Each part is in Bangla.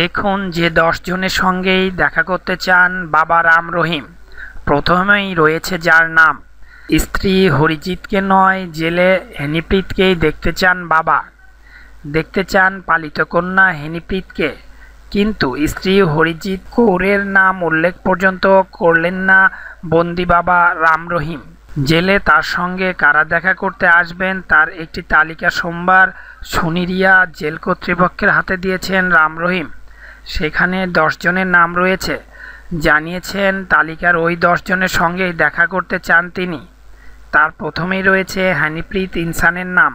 দেখুন যে জনের সঙ্গেই দেখা করতে চান বাবা রাম রহিম প্রথমেই রয়েছে যার নাম স্ত্রী হরিজিৎকে নয় জেলে হেনিপ্রীতকেই দেখতে চান বাবা দেখতে চান পালিত কন্যা হেনিপ্রীতকে কিন্তু স্ত্রী হরিজিৎ কৌরের নাম উল্লেখ পর্যন্ত করলেন না বন্দি বাবা রাম রহিম জেলে তার সঙ্গে কারা দেখা করতে আসবেন তার একটি তালিকা সোমবার সুনিরিয়া জেল কর্তৃপক্ষের হাতে দিয়েছেন রাম রহিম সেখানে দশজনের নাম রয়েছে জানিয়েছেন তালিকার ওই দশজনের সঙ্গেই দেখা করতে চান তিনি তার প্রথমেই রয়েছে হানিপ্রীত ইনসানের নাম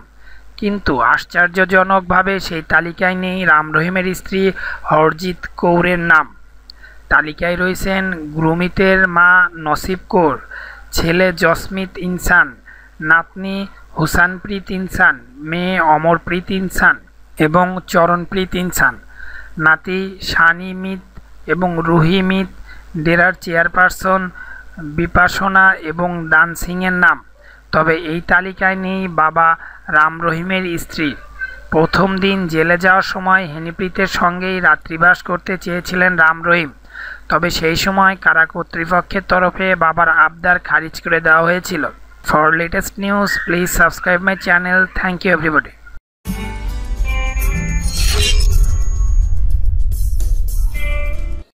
কিন্তু আশ্চর্যজনকভাবে সেই তালিকায় নেই রাম রহিমের স্ত্রী হরজিৎ কৌরের নাম তালিকায় রয়েছেন গ্রুমিতের মা নসিব কৌর ছেলে জসমিত ইনসান নাতনি হুসানপ্রীত ইনসান মেয়ে অমরপ্রীত ইনসান এবং চরণপ্রীত ইনসান নাতি সানি মিত এবং রুহি মিত ডেরার চেয়ারপারসন বিপাসনা এবং দান সিংয়ের নাম তবে এই তালিকায় নেই বাবা রাম রহিমের স্ত্রী প্রথম দিন জেলে যাওয়ার সময় হেনিপ্রীতের সঙ্গেই রাত্রিবাস করতে চেয়েছিলেন রাম রহিম তবে সেই সময় কারা কর্তৃপক্ষের তরফে বাবার আবদার খারিজ করে দেওয়া হয়েছিল for latest news please subscribe my channel thank you everybody